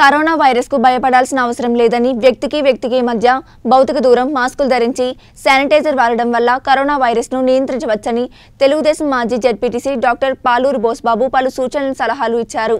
corona వైరస్కు భయపడాల్సిన అవసరం లేదని వ్యక్తికి వ్యక్తికి మధ్య భౌతిక దూరం మాస్కులు ధరించి శానిటైజర్ వాడడం వల్ల కరోనా వైరస్ ను నియంత్రించవచ్చని తెలుగుదేశం మాజీ జడ్పీటీసీ డాక్టర్ పాలూరు బోస్బాబు పలు సూచనలు సలహాలు ఇచ్చారు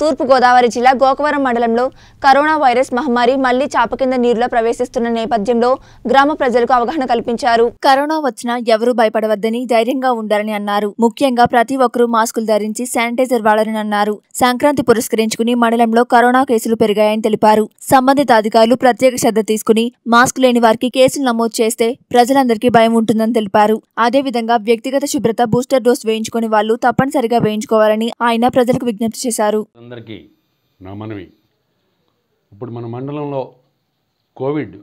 తూర్పుగోదావరి జిల్లా గోకవరం మండలంలో కరోనా వైరస్ మహమ్మారి మళ్లీ చాప కింద నీరులో ప్రవేశిస్తున్న నేపథ్యంలో గ్రామ ప్రజలకు అవగాహన కల్పించారు కరోనా వచ్చినా ఎవరూ భయపడవద్దని ధైర్యంగా ఉండాలని అన్నారు ముఖ్యంగా ప్రతి ఒక్కరూ మాస్కులు ధరించి శానిటైజర్ వాడాలని అన్నారు సంక్రాంతి పురస్కరించుకుని మండలంలో కరోనా కేసులు పెరిగాయని తెలిపారు సంబంధిత అధికారులు ప్రత్యేక శ్రద్ధ తీసుకుని మాస్క్ లేని వారికి కేసులు నమోదు చేస్తే ప్రజలందరికీ భయం ఉంటుందని తెలిపారు అదేవిధంగా వ్యక్తిగత శుభ్రత బూస్టర్ డోస్ వేయించుకునే వాళ్ళు తప్పనిసరిగా వేయించుకోవాలని ఆయన ప్రజలకు విజ్ఞప్తి చేశారు అందరికీ నా మనవి ఇప్పుడు మన మండలంలో కోవిడ్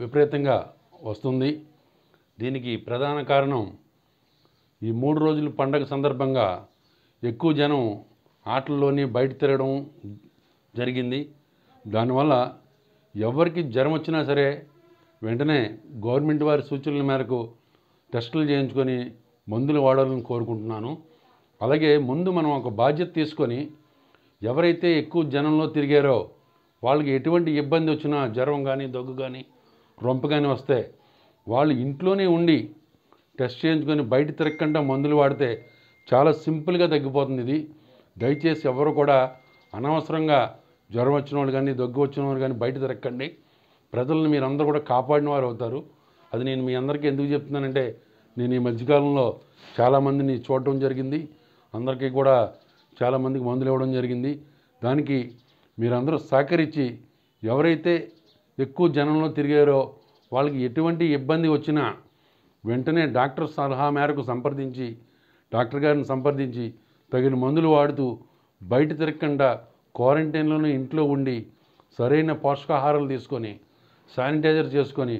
విపరీతంగా వస్తుంది దీనికి ప్రధాన కారణం ఈ మూడు రోజుల పండగ సందర్భంగా ఎక్కువ జనం ఆటల్లోనే బయట తిరగడం జరిగింది దానివల్ల ఎవరికి జ్వరం వచ్చినా సరే వెంటనే గవర్నమెంట్ వారి సూచనల మేరకు టెస్టులు చేయించుకొని మందులు వాడాలని కోరుకుంటున్నాను అలాగే ముందు మనం ఒక బాధ్యత తీసుకొని ఎవరైతే ఎక్కువ జనంలో తిరిగారో వాళ్ళకి ఎటువంటి ఇబ్బంది వచ్చినా జ్వరం కానీ దగ్గు కానీ రొంపు కానీ వస్తే వాళ్ళు ఇంట్లోనే ఉండి టెస్ట్ చేయించుకొని బయట తిరగకుండా మందులు వాడితే చాలా సింపుల్గా తగ్గిపోతుంది ఇది దయచేసి ఎవరు కూడా అనవసరంగా జ్వరం వచ్చిన వాళ్ళు కానీ దగ్గు వచ్చిన వాళ్ళు కానీ బయట తిరగకండి ప్రజలను మీరందరూ కూడా కాపాడిన వారు అవుతారు అది నేను మీ అందరికీ ఎందుకు చెప్తున్నానంటే నేను ఈ మధ్యకాలంలో చాలామందిని చూడటం జరిగింది అందరికీ కూడా చాలామందికి మందులు ఇవ్వడం జరిగింది దానికి మీరందరూ సహకరించి ఎవరైతే ఎక్కువ జనంలో తిరిగారో వాళ్ళకి ఎటువంటి ఇబ్బంది వచ్చినా వెంటనే డాక్టర్ సలహా మేరకు సంప్రదించి డాక్టర్ గారిని సంప్రదించి తగిన మందులు వాడుతూ బయట తిరగకుండా క్వారంటైన్లోనే ఇంట్లో ఉండి సరైన పోషకాహారాలు తీసుకొని శానిటైజర్ చేసుకొని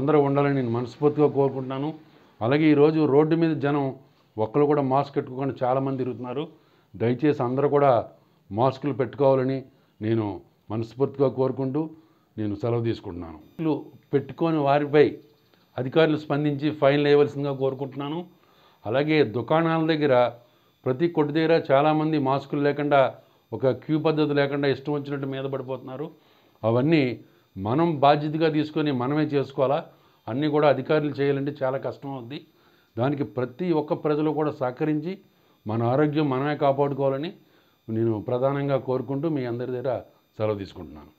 అందరూ ఉండాలని నేను మనస్ఫూర్తిగా కోరుకుంటున్నాను అలాగే ఈరోజు రోడ్డు మీద జనం ఒక్కరు కూడా మాస్క్ పెట్టుకోకుండా చాలామంది తిరుగుతున్నారు దయచేసి అందరూ కూడా మాస్కులు పెట్టుకోవాలని నేను మనస్ఫూర్తిగా కోరుకుంటూ నేను సెలవు తీసుకుంటున్నాను పెట్టుకొని వారిపై అధికారులు స్పందించి ఫైన్లు వేయవలసిందిగా కోరుకుంటున్నాను అలాగే దుకాణాల దగ్గర ప్రతి కొట్టు దగ్గర చాలామంది మాస్కులు లేకుండా ఒక క్యూ పద్ధతి లేకుండా ఇష్టం వచ్చినట్టు మీద పడిపోతున్నారు అవన్నీ మనం బాధ్యతగా తీసుకొని మనమే చేసుకోవాలా అన్నీ కూడా అధికారులు చేయాలంటే చాలా కష్టం అవుద్ది దానికి ప్రతి ఒక్క ప్రజలు కూడా సహకరించి మన ఆరోగ్యం మనమే కాపాడుకోవాలని నేను ప్రధానంగా కోరుకుంటూ మీ అందరి దగ్గర సెలవు తీసుకుంటున్నాను